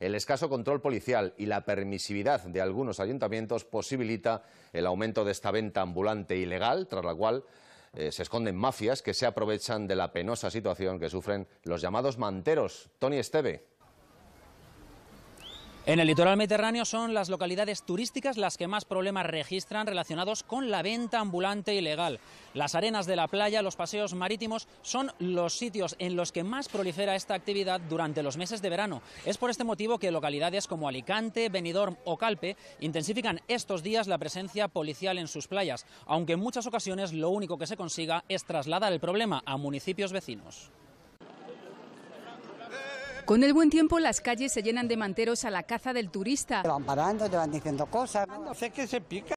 El escaso control policial y la permisividad de algunos ayuntamientos posibilita el aumento de esta venta ambulante ilegal, tras la cual eh, se esconden mafias que se aprovechan de la penosa situación que sufren los llamados manteros. Tony Esteve. En el litoral mediterráneo son las localidades turísticas las que más problemas registran relacionados con la venta ambulante ilegal. Las arenas de la playa, los paseos marítimos son los sitios en los que más prolifera esta actividad durante los meses de verano. Es por este motivo que localidades como Alicante, Benidorm o Calpe intensifican estos días la presencia policial en sus playas, aunque en muchas ocasiones lo único que se consiga es trasladar el problema a municipios vecinos. Con el buen tiempo las calles se llenan de manteros a la caza del turista. Te van parando, te van diciendo cosas. no Sé que se pica.